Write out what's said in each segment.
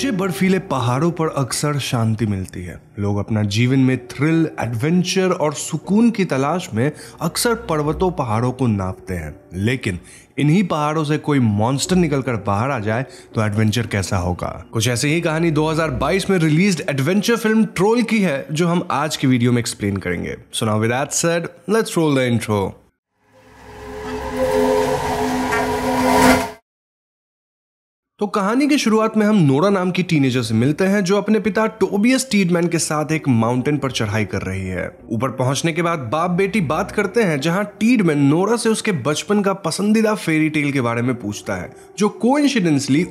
ऊंचे बर्फीले पहाड़ों पर अक्सर शांति मिलती है लोग अपना जीवन में थ्रिल एडवेंचर और सुकून की तलाश में अक्सर पर्वतों पहाड़ों को नापते हैं लेकिन इन्हीं पहाड़ों से कोई मॉन्स्टर निकलकर बाहर आ जाए तो एडवेंचर कैसा होगा कुछ ऐसी ही कहानी 2022 में रिलीज एडवेंचर फिल्म ट्रोल की है जो हम आज की वीडियो में एक्सप्लेन करेंगे so now let's roll the intro तो कहानी की शुरुआत में हम नोरा नाम की टीनेजर से मिलते हैं जो अपने पिता टोबियस टीडमैन के साथ एक माउंटेन पर चढ़ाई कर रही है ऊपर पहुंचने के बाद बाप बेटी बात करते हैं जहां टीडमैन नोरा से उसके बचपन का पसंदीदा फेरी टेल के बारे में पूछता है जो को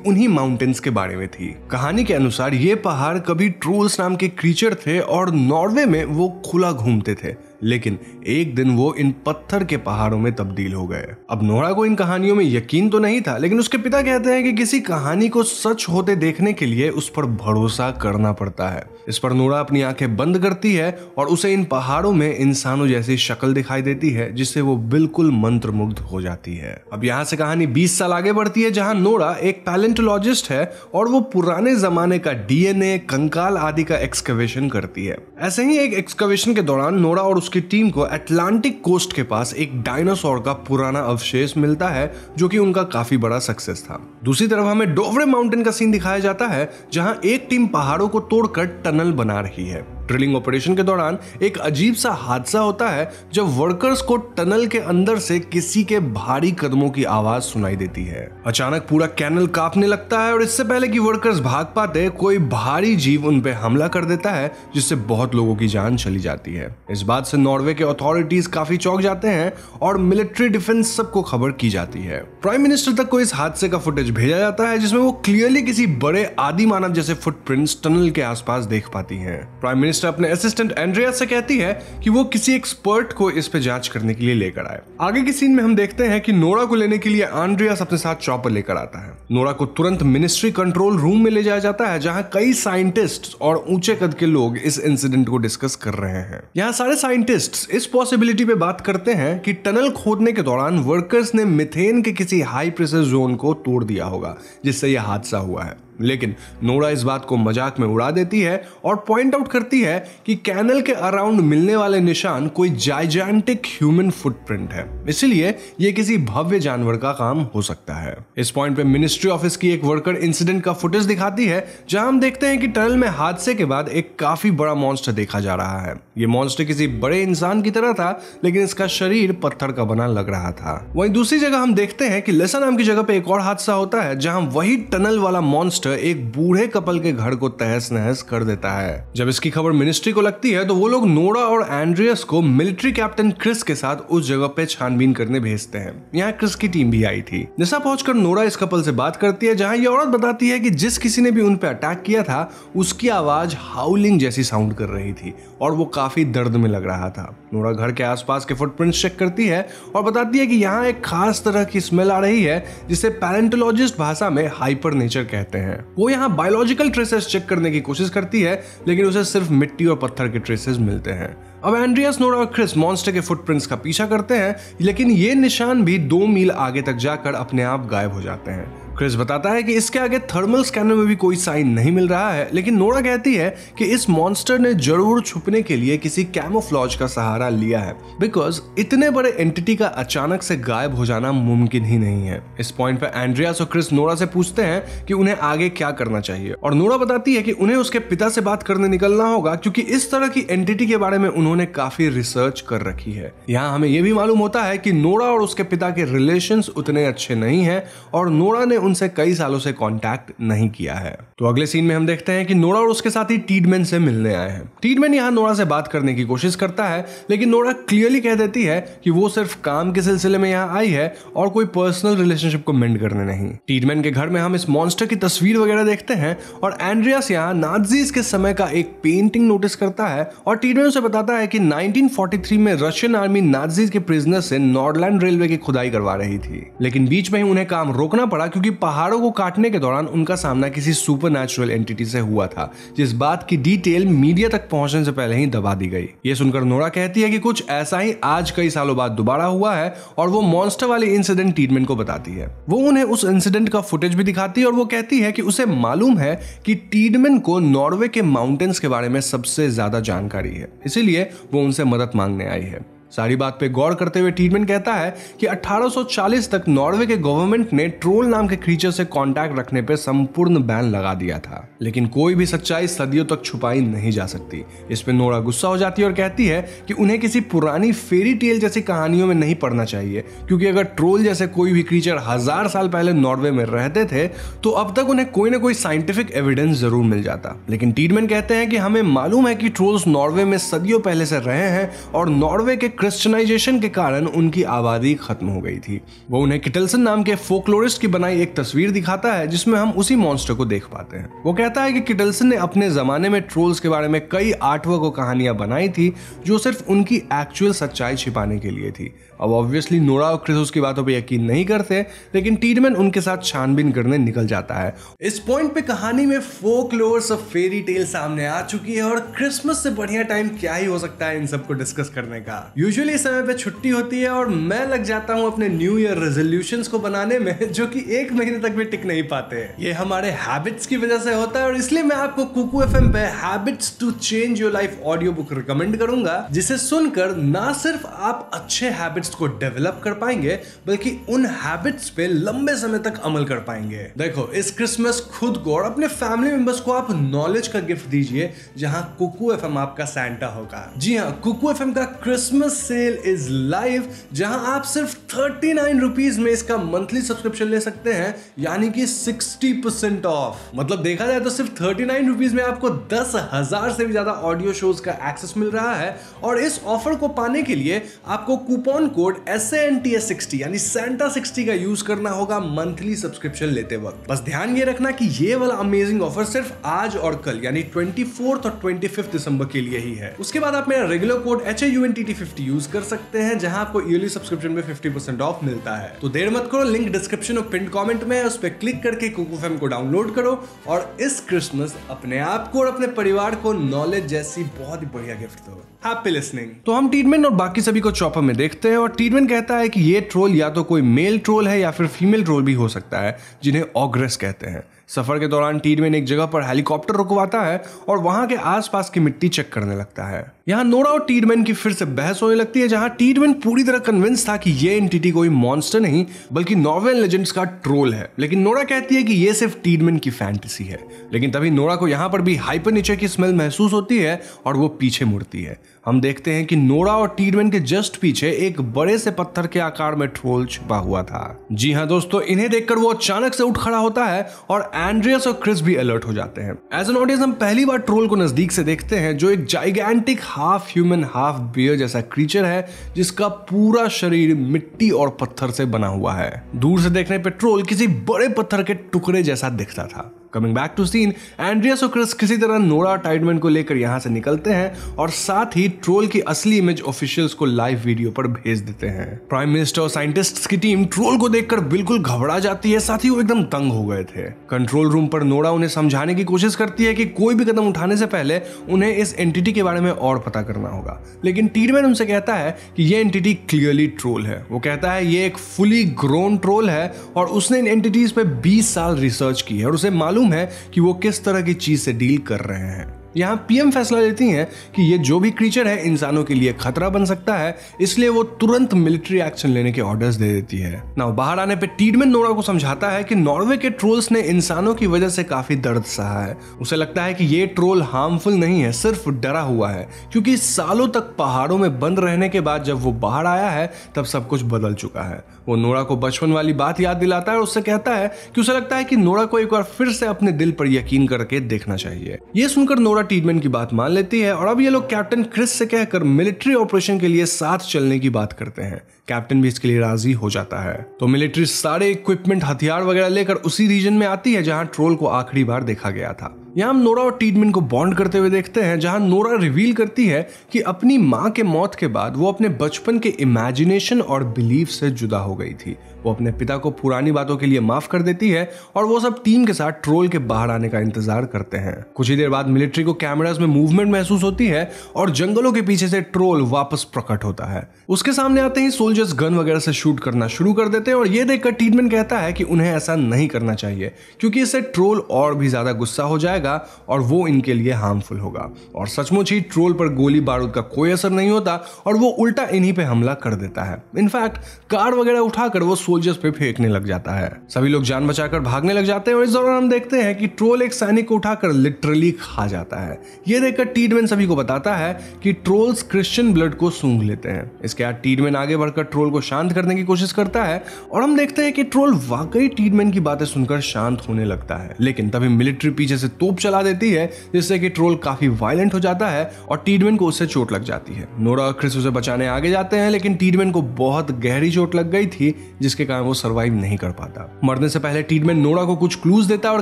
उन्हीं माउंटेन्स के बारे में थी कहानी के अनुसार ये पहाड़ कभी ट्रोल्स नाम के क्रीचर थे और नॉर्वे में वो खुला घूमते थे लेकिन एक दिन वो इन पत्थर के पहाड़ों में तब्दील हो गए अब नोरा को इन कहानियों में यकीन तो नहीं था लेकिन उसके पिता कहते हैं कि किसी कहानी को सच होते देखने के लिए उस पर भरोसा करना पड़ता है इस पर नोरा अपनी आंखें बंद करती है और उसे इन पहाड़ों में इंसानों जैसी शक्ल दिखाई देती है जिससे वो बिल्कुल मंत्र हो जाती है अब यहाँ से कहानी बीस साल आगे बढ़ती है जहाँ नोरा एक पैलेंटोलॉजिस्ट है और वो पुराने जमाने का डीएनए कंकाल आदि का एक्सकवेशन करती है ऐसे ही एक एक्सकवेशन के दौरान नोरा और उसकी टीम को अटलांटिक कोस्ट के पास एक डायनासोर का पुराना अवशेष मिलता है जो कि उनका काफी बड़ा सक्सेस था दूसरी तरफ हमें डोवरे माउंटेन का सीन दिखाया जाता है जहां एक टीम पहाड़ों को तोड़कर टनल बना रही है ड्रिलिंग ऑपरेशन के दौरान एक अजीब सा हादसा होता है जब वर्कर्स को टनल के अंदर से किसी के भारी कदमों की आवाज सुनाई देती है अचानक पूरा कैनल कांपने लगता है और इससे पहले कि वर्कर्स भाग पाते कोई भारी जीव उन पर हमला कर देता है जिससे बहुत लोगों की जान चली जाती है इस बात से नॉर्वे के अथॉरिटीज काफी चौक जाते हैं और मिलिट्री डिफेंस सबको खबर की जाती है प्राइम मिनिस्टर तक को इस हादसे का फुटेज भेजा जाता है जिसमें वो क्लियरली किसी बड़े आदि मानव जैसे फुटप्रिंट्स टनल के आसपास देख पाती है प्राइम मिनिस्टर सिस्टर अपने असिस्टेंट एंड्रिया से कहती है कि वो किसी एक्सपर्ट को इस पे जांच करने के लिए लेकर आए आगे की सीन में हम देखते हैं कि नोरा को लेने के लिए आंड्रियास अपने साथ चॉपर लेकर आता है नोरा को तुरंत मिनिस्ट्री कंट्रोल रूम में ले जाया जाता है जहाँ कई साइंटिस्ट और ऊंचे कद के लोग इस इंसिडेंट को डिस्कस कर रहे हैं यहाँ सारे साइंटिस्ट इस पॉसिबिलिटी पे बात करते हैं कि टनल खोदने के दौरान वर्कर्स ने मिथेन के किसी हाई प्रेशर जोन को तोड़ दिया होगा जिससे यह हादसा हुआ है लेकिन नोरा इस बात को मजाक में उड़ा देती है और पॉइंट आउट करती है कि कैनल के अराउंड मिलने वाले निशान कोई जाइजेंटिक ह्यूमन फुटप्रिंट है इसीलिए ये किसी भव्य जानवर का काम हो सकता है इस पॉइंट पे मिनिस्ट्री ऑफिस की एक वर्कर इंसिडेंट का फुटेज दिखाती है जहां हम देखते हैं कि टनल में हादसे के बाद एक काफी बड़ा मॉन्स्टर देखा जा रहा है ये मॉन्स्टर किसी बड़े इंसान की तरह था लेकिन इसका शरीर पत्थर का बना लग रहा था वही दूसरी जगह हम देखते हैं कि लेसा नाम की जगह पे एक और हादसा होता है जहां वही टनल वाला मॉन्स्टर मिनिस्टर एक बूढ़े कपल के घर को तहस नहस कर देता है जब इसकी खबर मिनिस्ट्री को लगती है तो वो लोग नोरा और एंड्रियस को मिलिट्री कैप्टन क्रिस के साथ उस जगह पे छानबीन करने भेजते हैं यहाँ क्रिस की टीम भी आई थी निशा पहुंचकर नोरा इस कपल से बात करती है जहाँ ये औरत बताती है कि जिस किसी ने भी उन पे अटैक किया था उसकी आवाज हाउलिंग जैसी साउंड कर रही थी और वो काफी दर्द में लग रहा था नोरा घर के आसपास के फुटप्रिंट चेक करती है और बताती है कि यहाँ एक खास तरह की स्मेल आ रही है जिसे पैरेंटोलॉजिस्ट भाषा में हाइपर नेचर कहते हैं है वो यहाँ बायोलॉजिकल ट्रेसेस चेक करने की कोशिश करती है लेकिन उसे सिर्फ मिट्टी और पत्थर के ट्रेसेस मिलते हैं अब एंड्रियस नोड और क्रिस मॉन्स्टर के फुटप्रिंट्स का पीछा करते हैं लेकिन ये निशान भी दो मील आगे तक जाकर अपने आप गायब हो जाते हैं क्रिस बताता है कि इसके आगे थर्मल स्कैनर में भी कोई साइन नहीं मिल रहा है लेकिन नोरा कहती है कि इस मॉन्स्टर ने जरूर छुपने के लिए किसी कैमोफ्लॉज का सहारा लिया है बिकॉज इतने बड़े एंटिटी का अचानक से गायब हो जाना मुमकिन ही नहीं है इस पॉइंट पर एंड्रियास और क्रिस नोरा से पूछते हैं कि उन्हें आगे क्या करना चाहिए और नोरा बताती है कि उन्हें उसके पिता से बात करने निकलना होगा क्योंकि इस तरह की एंटिटी के बारे में उन्होंने काफी रिसर्च कर रखी है यहाँ हमें यह भी मालूम होता है कि नोरा और उसके पिता के रिलेशन उतने अच्छे नहीं है और नोरा ने उनसे कई सालों से कांटेक्ट नहीं किया है तो अगले सीन में हम देखते हैं कि नोरा और उसके साथ ही टीडमैन से मिलने आए हैं टीडमैन यहाँ नोरा से बात करने की कोशिश करता है लेकिन नोरा क्लियरली कह देती है कि वो सिर्फ काम के सिलसिले में यहाँ आई है और कोई पर्सनल रिलेशनशिप को मेंड करने नहीं टीडमैन के घर में हम इस मॉन्स्टर की तस्वीर वगैरह देखते हैं और एंड्रियास यहाँ नाजीज के समय का एक पेंटिंग नोटिस करता है और टीडमैन उसे बताता है कि 1943 में रशियन आर्मी नाजीज के प्रिजनर से नॉर्डलैंड रेलवे की खुदाई करवा रही थी लेकिन बीच में ही उन्हें काम रोकना पड़ा क्योंकि पहाड़ों को काटने के दौरान उनका सामना किसी सुपर नेचुरल एंटिटी से हुआ था जिस बात की डिटेल मीडिया तक पहुंचने से पहले ही दबा दी गई ये सुनकर नोरा कहती है कि कुछ ऐसा ही आज कई सालों बाद दोबारा हुआ है और वो मॉन्स्टर वाले इंसिडेंट ट्रीटमेंट को बताती है वो उन्हें उस इंसिडेंट का फुटेज भी दिखाती है और वो कहती है कि उसे मालूम है कि टीडमैन को नॉर्वे के माउंटेन्स के बारे में सबसे ज्यादा जानकारी है इसीलिए वो उनसे मदद मांगने आई है सारी बात पे गौर करते हुए ट्रीटमेंट कहता है कि 1840 तक नॉर्वे के गवर्नमेंट ने ट्रोल नाम के क्रीचर से कांटेक्ट रखने पर संपूर्ण बैन लगा दिया था लेकिन कोई भी सच्चाई सदियों तक छुपाई नहीं जा सकती इस पे नोरा गुस्सा हो जाती है और कहती है कि उन्हें किसी पुरानी फेरी टेल जैसी कहानियों में नहीं पढ़ना चाहिए क्योंकि अगर ट्रोल जैसे कोई भी क्रीचर हजार साल पहले नॉर्वे में रहते थे तो अब तक उन्हें कोई ना कोई साइंटिफिक एविडेंस जरूर मिल जाता लेकिन टीडमैन कहते हैं कि हमें मालूम है कि ट्रोल्स नॉर्वे में सदियों पहले से रहे हैं और नॉर्वे के क्रिश्चनाइजेशन के कारण उनकी आबादी खत्म हो गई थी वो उन्हें किटल्सन नाम के फोकलोरिस्ट की बनाई एक तस्वीर दिखाता है जिसमें हम उसी मॉन्स्टर को देख पाते हैं वो कहता है कि किटल्सन ने अपने जमाने में ट्रोल्स के बारे में कई आर्टवर्क और कहानियां बनाई थी जो सिर्फ उनकी एक्चुअल सच्चाई छिपाने के लिए थी अब ऑब्वियसली नोरा और क्रिस उसकी बातों पर यकीन नहीं करते लेकिन टीडमैन उनके साथ छानबीन करने निकल जाता है इस पॉइंट पे कहानी में फोक लोर्स और फेरी टेल सामने आ चुकी है और क्रिसमस से बढ़िया टाइम क्या ही हो सकता है इन सबको डिस्कस करने का यूजली इस समय पे छुट्टी होती है और मैं लग जाता हूँ अपने न्यू ईयर रेजोल्यूशन को बनाने में जो की एक महीने तक भी टिक नहीं पाते ये हमारे हैबिट्स की वजह से होता है और इसलिए मैं आपको कुकू एफ पे habits to change your life audio book recommend करूंगा जिसे सुनकर ना सिर्फ आप अच्छे हैबिट्स हैबिट्स को डेवलप कर पाएंगे बल्कि उन हैबिट्स पे लंबे समय तक अमल कर पाएंगे देखो इस क्रिसमस खुद को और अपने फैमिली मेंबर्स को आप नॉलेज का गिफ्ट दीजिए जहां कुकू एफ आपका सेंटा होगा जी हाँ कुकू एफ का क्रिसमस सेल इज लाइव जहां आप सिर्फ थर्टी नाइन रुपीज में इसका मंथली सब्सक्रिप्शन ले सकते हैं यानी कि सिक्सटी परसेंट ऑफ मतलब देखा जाए तो सिर्फ थर्टी नाइन रुपीज में आपको दस हजार से भी ज्यादा ऑडियो शोज का एक्सेस मिल रहा है और इस ऑफर को पाने के लिए आपको coupon code S N T S sixty यानी सेंटा सिक्सटी का यूज करना होगा मंथली सब्सक्रिप्शन लेते वक्त बस ध्यान ये रखना कि ये वाला अमेजिंग ऑफर सिर्फ आज और कल यानी ट्वेंटी फोर्थ और ट्वेंटी फिफ्थ दिसंबर के लिए ही है उसके बाद आप मेरा regular code H A U N T T fifty use कर सकते हैं जहां आपको ईयरली सब्सक्रिप्शन में फिफ्टी परसेंट ऑफ मिलता है तो देर मत करो लिंक डिस्क्रिप्शन और पिन कॉमेंट में उस पर क्लिक करके कुकूफेम को डाउनलोड करो और इस क्रिसमस अपने आप को और अपने परिवार को नॉलेज जैसी बहुत ही बढ़िया गिफ्ट दो हैप्पी लिसनिंग तो हम ट्रीटमेंट और बाकी सभी को चॉपर में देखते हैं और और ट्रीटमेंट कहता है कि ये ट्रोल या तो कोई मेल ट्रोल है या फिर फीमेल ट्रोल भी हो सकता है जिन्हें ऑग्रेस कहते हैं सफर के दौरान टीडमेन एक जगह पर हेलीकॉप्टर रुकवाता है और वहां के आसपास की मिट्टी चेक करने लगता है यहाँ नोरा और टीडमैन की फिर से बहस होने लगती है जहां टीडमैन पूरी तरह कन्विंस था कि ये एंटिटी कोई मॉन्स्टर नहीं बल्कि नॉवेल लेजेंड्स का ट्रोल है लेकिन नोरा कहती है कि ये सिर्फ टीडमैन की फैंटेसी है लेकिन तभी नोरा को यहाँ पर भी हाइपर नेचर की स्मेल महसूस होती है और वो पीछे मुड़ती है हम देखते हैं कि नोरा और टीडमैन के जस्ट पीछे एक बड़े से पत्थर के आकार में ट्रोल छुपा हुआ था जी हाँ दोस्तों इन्हें देखकर वो अचानक से उठ खड़ा होता है और एंड्रियस और क्रिस भी अलर्ट हो जाते हैं एज एन ऑडियंस हम पहली बार ट्रोल को नजदीक से देखते हैं जो एक gigantic half human half bear जैसा क्रीचर है जिसका पूरा शरीर मिट्टी और पत्थर से बना हुआ है दूर से देखने पे ट्रोल किसी बड़े पत्थर के टुकड़े जैसा दिखता था coming back to scene Andreas और क्रिस किसी तरह नोरा टाइडमैन को लेकर यहाँ से निकलते हैं और साथ ही ट्रोल की असली इमेज ऑफिशियल्स को लाइव वीडियो पर भेज देते हैं प्राइम मिनिस्टर और साइंटिस्ट्स की टीम ट्रोल को देखकर बिल्कुल घबरा जाती है साथ ही वो एकदम तंग हो गए थे कंट्रोल रूम पर नोरा उन्हें समझाने की कोशिश करती है कि कोई भी कदम उठाने से पहले उन्हें इस एंटिटी के बारे में और पता करना होगा लेकिन टीडमैन उनसे कहता है कि ये एंटिटी क्लियरली ट्रोल है वो कहता है ये एक फुली ग्रोन ट्रोल है और उसने इन एंटिटीज पर बीस साल रिसर्च की है और उसे मालूम मालूम है कि वो किस तरह की चीज से डील कर रहे हैं यहाँ पीएम फैसला लेती हैं कि ये जो भी क्रीचर है इंसानों के लिए खतरा बन सकता है इसलिए वो तुरंत मिलिट्री एक्शन लेने के ऑर्डर्स दे देती है ना बाहर आने पे टीडमेन नोरा को समझाता है कि नॉर्वे के ट्रोल्स ने इंसानों की वजह से काफी दर्द सहा है उसे लगता है कि ये ट्रोल हार्मफुल नहीं है सिर्फ डरा हुआ है क्योंकि सालों तक पहाड़ों में बंद रहने के बाद जब वो बाहर आया है तब सब कुछ बदल चुका है वो नोरा को बचपन वाली बात याद दिलाता है और उससे कहता है कि उसे लगता है कि नोरा को एक बार फिर से अपने दिल पर यकीन करके देखना चाहिए ये सुनकर नोरा थोड़ा ट्रीटमेंट की बात मान लेती है और अब ये लोग कैप्टन क्रिस से कहकर मिलिट्री ऑपरेशन के लिए साथ चलने की बात करते हैं कैप्टन भी इसके लिए राजी हो जाता है तो मिलिट्री सारे इक्विपमेंट हथियार वगैरह लेकर उसी रीजन में आती है जहां ट्रोल को आखिरी बार देखा गया था यहाँ हम नोरा और टीडमिन को बॉन्ड करते हुए देखते हैं जहाँ नोरा रिवील करती है कि अपनी माँ के मौत के बाद वो अपने बचपन के इमेजिनेशन और बिलीफ से जुदा हो गई थी वो अपने पिता को पुरानी बातों के लिए माफ कर देती है और वो सब टीम के साथ ट्रोल के बाहर आने का इंतजार करते हैं कुछ ही देर बाद मिलिट्री को कैमराज में मूवमेंट महसूस होती है और जंगलों के पीछे से ट्रोल वापस प्रकट होता है उसके सामने आते ही सोल्जर्स गन वगैरह से शूट करना शुरू कर देते हैं और ये देखकर टीडमिन कहता है कि उन्हें ऐसा नहीं करना चाहिए क्योंकि इससे ट्रोल और भी ज्यादा गुस्सा हो जाएगा जाएगा और वो इनके लिए हार्मफुल होगा और सचमुच ही ट्रोल पर गोली बारूद का कोई असर नहीं होता और वो उल्टा इन्हीं पे हमला कर देता है इनफैक्ट कार वगैरह उठाकर वो सोल्जर्स पे फेंकने लग जाता है सभी लोग जान बचाकर भागने लग जाते हैं और इस दौरान हम देखते हैं कि ट्रोल एक सैनिक को उठाकर लिटरली खा जाता है ये देखकर टीडमेन सभी को बताता है कि ट्रोल्स क्रिश्चियन ब्लड को सूंघ लेते हैं इसके बाद टीडमेन आगे बढ़कर ट्रोल को शांत करने की कोशिश करता है और हम देखते हैं कि ट्रोल वाकई टीडमेन की बातें सुनकर शांत होने लगता है लेकिन तभी मिलिट्री पीछे से तो तोप चला देती है जिससे कि ट्रोल काफी वायलेंट हो जाता है और टीडमेन को उससे चोट लग जाती है नोरा और क्रिस उसे बचाने आगे जाते हैं लेकिन टीडमेन को बहुत गहरी चोट लग गई थी जिसके कारण वो सर्वाइव नहीं कर पाता मरने से पहले टीडमेन नोरा को कुछ क्लूज देता है और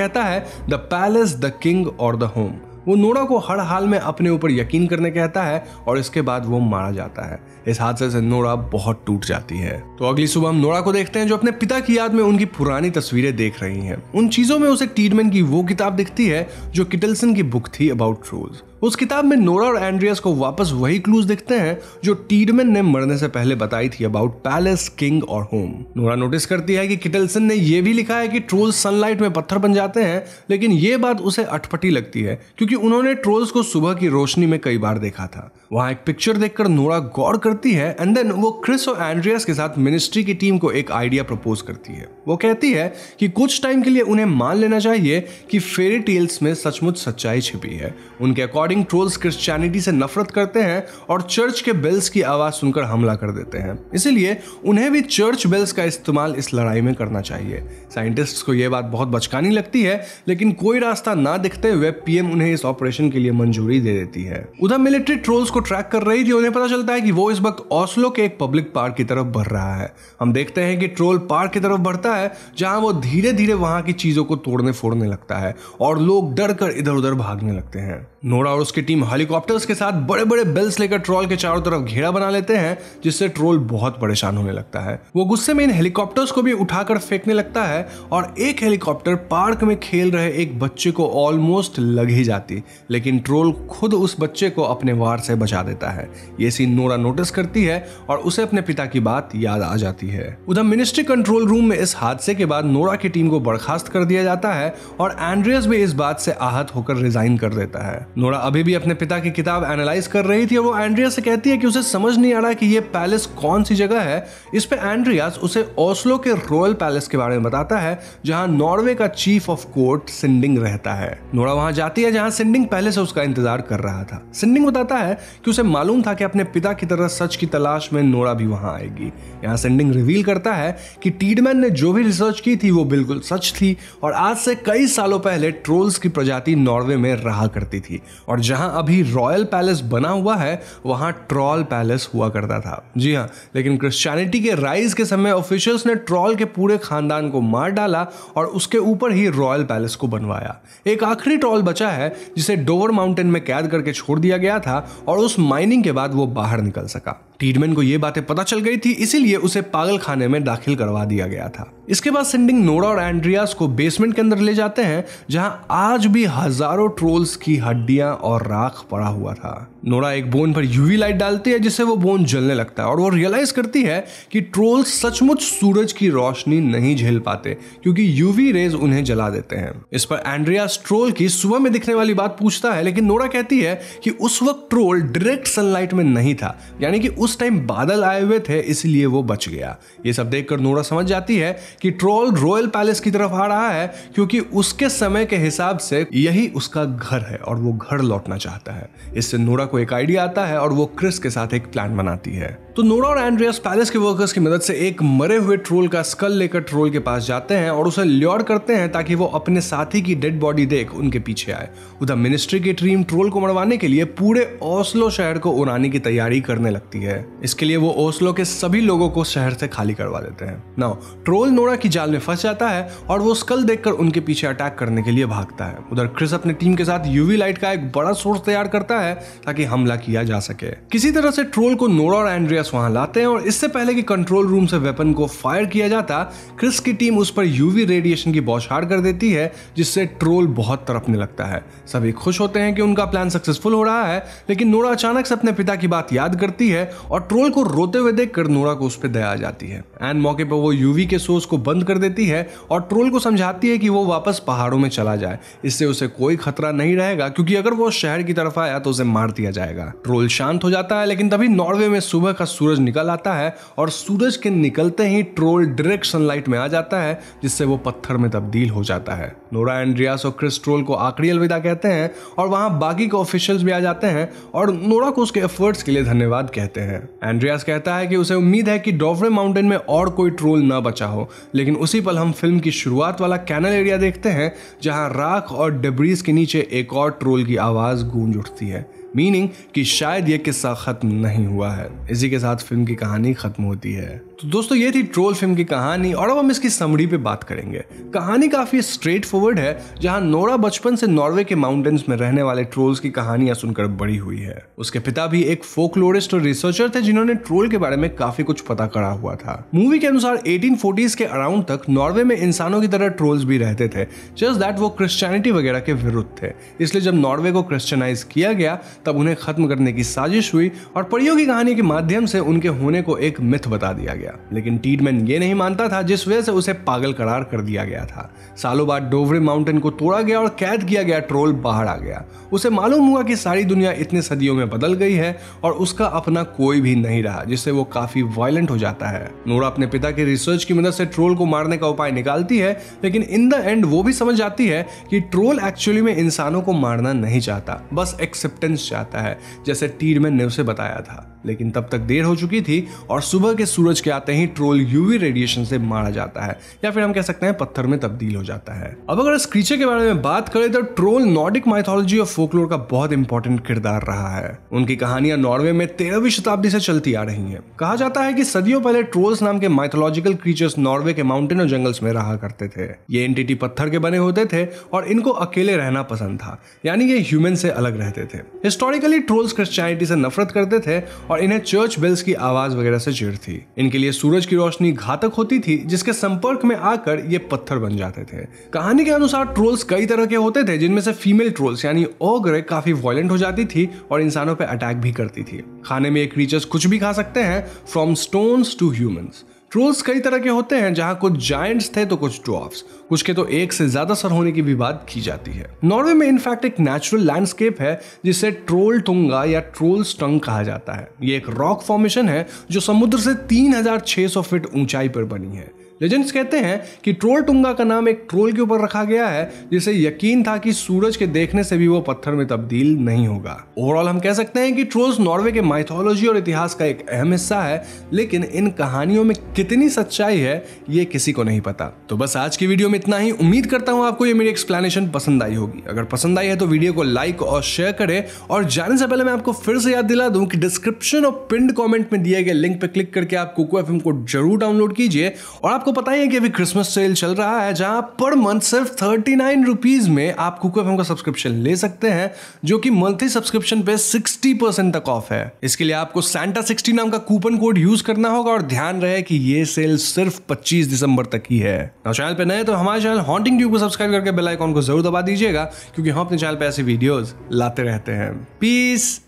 कहता है द पैलेस द किंग और द होम वो नोड़ा को हर हाल में अपने ऊपर यकीन करने कहता है और इसके बाद वो मारा जाता है इस हादसे से नोड़ा बहुत टूट जाती है तो अगली सुबह हम नोड़ा को देखते हैं जो अपने पिता की याद में उनकी पुरानी तस्वीरें देख रही हैं उन चीजों में उसे टीडमैन की वो किताब दिखती है जो किटलसन की बुक थी अबाउट ट्रूज उस किताब में नोरा और एंड्रियस को वापस वही क्लूज दिखते हैं जो टीडमेन ने मरने से पहले बताई थी अबाउट पैलेस किंग और होम नोरा नोटिस करती है कि किटलसन ने यह भी लिखा है कि ट्रोल्स सनलाइट में पत्थर बन जाते हैं लेकिन ये बात उसे अटपटी लगती है क्योंकि उन्होंने ट्रोल्स को सुबह की रोशनी में कई बार देखा था वहां एक पिक्चर देखकर नोरा गौर करती है एंड देन वो क्रिस और एंड्रियस के साथ मिनिस्ट्री की टीम को एक आइडिया प्रपोज करती है वो कहती है कि कुछ टाइम के लिए उन्हें मान लेना चाहिए कि फेरी टेल्स में सचमुच सच्चाई छिपी है उनके अकॉर्डिंग अकॉर्डिंग ट्रोल्स क्रिश्चियनिटी से नफरत करते हैं और चर्च के बेल्स की आवाज सुनकर हमला कर देते हैं इसीलिए उन्हें भी चर्च बेल्स का इस्तेमाल इस लड़ाई में करना चाहिए साइंटिस्ट्स को यह बात बहुत बचकानी लगती है लेकिन कोई रास्ता ना दिखते हुए पीएम उन्हें इस ऑपरेशन के लिए मंजूरी दे देती है उधर मिलिट्री ट्रोल्स को ट्रैक कर रही थी उन्हें पता चलता है कि वो इस वक्त ऑस्लो के एक पब्लिक पार्क की तरफ बढ़ रहा है हम देखते हैं कि ट्रोल पार्क की तरफ बढ़ता है जहां वो धीरे धीरे वहां की चीजों को तोड़ने फोड़ने लगता है और लोग डर कर इधर उधर भागने लगते हैं नो और उसकी टीम हेलीकॉप्टर्स के साथ बड़े बड़े बेल्स लेकर ट्रोल के चारों तरफ घेरा बना लेते हैं जिससे ट्रोल बहुत परेशान होने लगता है वो गुस्से में इन हेलीकॉप्टर्स को भी उठाकर फेंकने लगता है और एक हेलीकॉप्टर पार्क में खेल रहे एक बच्चे को ऑलमोस्ट लग ही जाती लेकिन ट्रोल खुद उस बच्चे को अपने वार से बचा देता है ये सीन नोरा नोटिस करती है और उसे अपने पिता की बात याद आ जाती है उधर मिनिस्ट्री कंट्रोल रूम में इस हादसे के बाद नोरा की टीम को बर्खास्त कर दिया जाता है और एंड्रियस भी इस बात से आहत होकर रिजाइन कर देता है नोरा अभी भी अपने पिता की किताब एनालाइज कर रही थी और वो एंड्रिया से कहती है कि उसे समझ नहीं आ रहा कि ये पैलेस कौन सी जगह है इस पे एंड्रियास उसे ओस्लो के रॉयल पैलेस के बारे में बताता है जहां नॉर्वे का चीफ ऑफ कोर्ट सिंडिंग रहता है नोरा वहां जाती है जहां सिंडिंग पहले से उसका इंतजार कर रहा था सिंडिंग बताता है कि उसे मालूम था कि अपने पिता की तरह सच की तलाश में नोरा भी वहां आएगी यहाँ सिंडिंग रिवील करता है कि टीडमैन ने जो भी रिसर्च की थी वो बिल्कुल सच थी और आज से कई सालों पहले ट्रोल्स की प्रजाति नॉर्वे में रहा करती थी और और जहां अभी रॉयल पैलेस बना हुआ है वहां ट्रॉल पैलेस हुआ करता था जी हाँ लेकिन क्रिश्चियनिटी के राइज के समय ऑफिशियल्स ने ट्रॉल के पूरे खानदान को मार डाला और उसके ऊपर ही रॉयल पैलेस को बनवाया एक आखिरी ट्रॉल बचा है जिसे डोवर माउंटेन में कैद करके छोड़ दिया गया था और उस माइनिंग के बाद वो बाहर निकल सका टीडमैन को ये बातें पता चल गई थी इसीलिए उसे पागल खाने में दाखिल करवा दिया गया था इसके बाद सेंडिंग नोरा और एंड्रियास को बेसमेंट के अंदर ले जाते हैं जहां आज भी हजारों ट्रोल्स की हड्डियां और राख पड़ा हुआ था नोरा एक बोन पर यूवी लाइट डालती है जिससे वो बोन जलने लगता है और वो रियलाइज करती है कि ट्रोल्स सचमुच सूरज की रोशनी नहीं झेल पाते क्योंकि यूवी रेज उन्हें जला देते हैं इस पर एंड्रियास ट्रोल की सुबह में दिखने वाली बात पूछता है लेकिन नोरा कहती है कि उस वक्त ट्रोल डायरेक्ट सनलाइट में नहीं था यानी कि उस उस टाइम बादल आए हुए थे इसलिए वो बच गया ये सब देखकर नोरा समझ जाती है कि ट्रोल रॉयल पैलेस की तरफ आ रहा है क्योंकि उसके समय के हिसाब से यही उसका घर है और वो घर लौटना चाहता है इससे नोरा को एक आइडिया आता है और वो क्रिस के साथ एक प्लान बनाती है तो नोरा और एंड्रियास पैलेस के वर्कर्स की मदद से एक मरे हुए ट्रोल का स्कल लेकर ट्रोल के पास जाते हैं और उसे ल्योर करते हैं ताकि वो अपने साथी की डेड बॉडी देख उनके पीछे आए उधर मिनिस्ट्री की टीम ट्रोल को मरवाने के लिए पूरे ओस्लो शहर को उड़ाने की तैयारी करने लगती है इसके लिए वो ओस्लो के सभी लोगों को शहर से खाली करवा देते हैं ना ट्रोल नोरा की जाल में फंस जाता है और वो स्कल देखकर उनके पीछे अटैक करने के लिए भागता है उधर क्रिस अपनी टीम के साथ यूवी लाइट का एक बड़ा सोर्स तैयार करता है ताकि हमला किया जा सके किसी तरह से ट्रोल को नोरा और एंड्रियास वापस वहां लाते हैं और इससे पहले कि कंट्रोल रूम से वेपन को फायर किया जाता क्रिस की टीम उस पर यूवी रेडिएशन की बौछार कर देती है जिससे ट्रोल बहुत तरपने लगता है सभी खुश होते हैं कि उनका प्लान सक्सेसफुल हो रहा है लेकिन नोरा अचानक से अपने पिता की बात याद करती है और ट्रोल को रोते हुए देख नोरा को उस पर दया आ जाती है एंड मौके पर वो यूवी के सोर्स को बंद कर देती है और ट्रोल को समझाती है कि वो वापस पहाड़ों में चला जाए इससे उसे कोई खतरा नहीं रहेगा क्योंकि अगर वो शहर की तरफ आया तो उसे मार दिया जाएगा ट्रोल शांत हो जाता है लेकिन तभी नॉर्वे में सुबह का सूरज निकल आता है और सूरज के निकलते ही ट्रोल डायरेक्ट सनलाइट में आ जाता है जिससे वो पत्थर में तब्दील हो जाता है नोरा एंड्रियास और क्रिस ट्रोल को आखिरी अलविदा कहते हैं और वहाँ बाकी के ऑफिशियल्स भी आ जाते हैं और नोरा को उसके एफर्ट्स के लिए धन्यवाद कहते हैं एंड्रियास कहता है कि उसे उम्मीद है कि डॉफ्रे माउंटेन में और कोई ट्रोल ना बचा हो लेकिन उसी पल हम फिल्म की शुरुआत वाला कैनल एरिया देखते हैं जहाँ राख और डेब्रीज के नीचे एक और ट्रोल की आवाज़ गूंज उठती है मीनिंग कि शायद ये किस्सा ख़त्म नहीं हुआ है इसी के साथ फिल्म की कहानी ख़त्म होती है तो दोस्तों ये थी ट्रोल फिल्म की कहानी और अब हम इसकी समरी पे बात करेंगे कहानी काफ़ी स्ट्रेट फॉरवर्ड है जहां नोरा बचपन से नॉर्वे के माउंटेन्स में रहने वाले ट्रोल्स की कहानियां सुनकर बड़ी हुई है उसके पिता भी एक फोकलोरिस्ट और रिसर्चर थे जिन्होंने ट्रोल के बारे में काफी कुछ पता करा हुआ था मूवी के अनुसार एटीन के अराउंड तक नॉर्वे में इंसानों की तरह ट्रोल्स भी रहते थे जस्ट दैट वो क्रिश्चियनिटी वगैरह के विरुद्ध थे इसलिए जब नॉर्वे को क्रिश्चियनाइज किया गया तब उन्हें खत्म करने की साजिश हुई और परियों की कहानी के माध्यम से उनके होने को एक मिथ बता दिया गया गया लेकिन टीडमैन ये नहीं मानता था जिस वजह से उसे पागल करार कर दिया गया था सालों बाद डोवरे माउंटेन को तोड़ा गया और कैद किया गया ट्रोल बाहर आ गया उसे मालूम हुआ कि सारी दुनिया इतने सदियों में बदल गई है और उसका अपना कोई भी नहीं रहा जिससे वो काफी वायलेंट हो जाता है नोरा अपने पिता के रिसर्च की मदद से ट्रोल को मारने का उपाय निकालती है लेकिन इन द एंड वो भी समझ जाती है कि ट्रोल एक्चुअली में इंसानों को मारना नहीं चाहता बस एक्सेप्टेंस चाहता है जैसे टीडमैन ने उसे बताया था लेकिन तब तक देर हो चुकी थी और सुबह के सूरज के जाते ही ट्रोल यूवी रेडिएशन से मारा जाता है या फिर हम कह सकते हैं पत्थर में तब्दील हो जाता है अब अगर इस क्रीचर के बारे में बात करें तो ट्रोल नॉर्डिक माइथोलॉजी और फोकलोर का बहुत इंपॉर्टेंट किरदार रहा है उनकी कहानियां नॉर्वे में तेरहवीं शताब्दी से चलती आ रही है कहा जाता है कि सदियों पहले ट्रोल्स नाम के माइथोलॉजिकल क्रीचर्स नॉर्वे के माउंटेन और जंगल्स में रहा करते थे ये एंटिटी पत्थर के बने होते थे और इनको अकेले रहना पसंद था यानी ये ह्यूमन से अलग रहते थे हिस्टोरिकली ट्रोल्स क्रिश्चियनिटी से नफरत करते थे और इन्हें चर्च बेल्स की आवाज वगैरह से चिड़ थी इनके लिए लिए सूरज की रोशनी घातक होती थी जिसके संपर्क में आकर ये पत्थर बन जाते थे कहानी के अनुसार ट्रोल्स कई तरह के होते थे जिनमें से फीमेल ट्रोल्स यानी ओगरे काफी वायलेंट हो जाती थी और इंसानों पर अटैक भी करती थी खाने में ये क्रीचर्स कुछ भी खा सकते हैं from stones to humans trolls कई तरह के होते हैं जहां कुछ जायंट्स थे तो कुछ ड्रॉफ्स कुछ के तो एक से ज्यादा सर होने की भी बात की जाती है नॉर्वे में इनफैक्ट एक नेचुरल लैंडस्केप है जिसे ट्रोल टुंगा या ट्रोल स्टंग कहा जाता है ये एक रॉक फॉर्मेशन है जो समुद्र से 3600 फीट ऊंचाई पर बनी है लेजेंड्स कहते हैं कि ट्रोल टुंगा का नाम एक ट्रोल के ऊपर रखा गया है जिसे यकीन था कि सूरज के देखने से भी वो पत्थर में तब्दील नहीं होगा ओवरऑल हम कह सकते हैं कि ट्रोल्स नॉर्वे के माइथोलॉजी और इतिहास का एक अहम हिस्सा है लेकिन इन कहानियों में कितनी सच्चाई है ये किसी को नहीं पता तो बस आज की वीडियो में इतना ही उम्मीद करता हूँ आपको ये मेरी एक्सप्लेनेशन पसंद आई होगी अगर पसंद आई है तो वीडियो को लाइक और शेयर करें और जाने से पहले मैं आपको फिर से याद दिला दूं कि डिस्क्रिप्शन और पिंड कमेंट में दिए गए लिंक पर क्लिक करके आप कुको एफ को जरूर डाउनलोड कीजिए और आपको आपको पता ही है कि अभी क्रिसमस सेल चल रहा है जहां पर मंथ सिर्फ थर्टी नाइन रुपीज में आप कुको एफ का सब्सक्रिप्शन ले सकते हैं जो कि मंथली सब्सक्रिप्शन पे सिक्सटी परसेंट तक ऑफ है इसके लिए आपको सेंटा सिक्सटी नाम का कूपन कोड यूज करना होगा और ध्यान रहे कि ये सेल सिर्फ पच्चीस दिसंबर तक ही है चैनल पे नए तो हमारे चैनल हॉन्टिंग ट्यूब को सब्सक्राइब करके बेलाइकॉन को जरूर दबा दीजिएगा क्योंकि हम अपने चैनल पर ऐसे वीडियोज लाते रहते हैं पीस